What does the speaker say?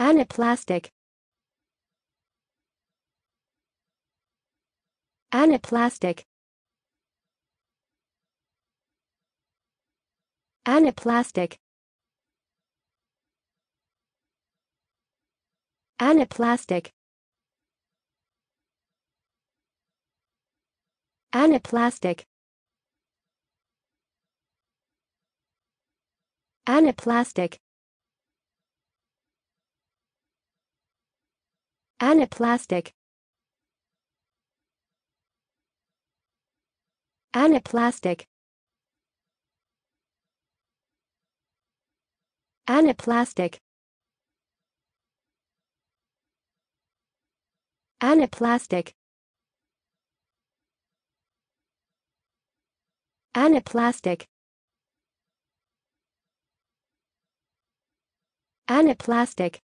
Anaplastic Anaplastic Anaplastic Anaplastic Anaplastic Anaplastic Anaplastic Anaplastic Anaplastic Anaplastic Anaplastic Anaplastic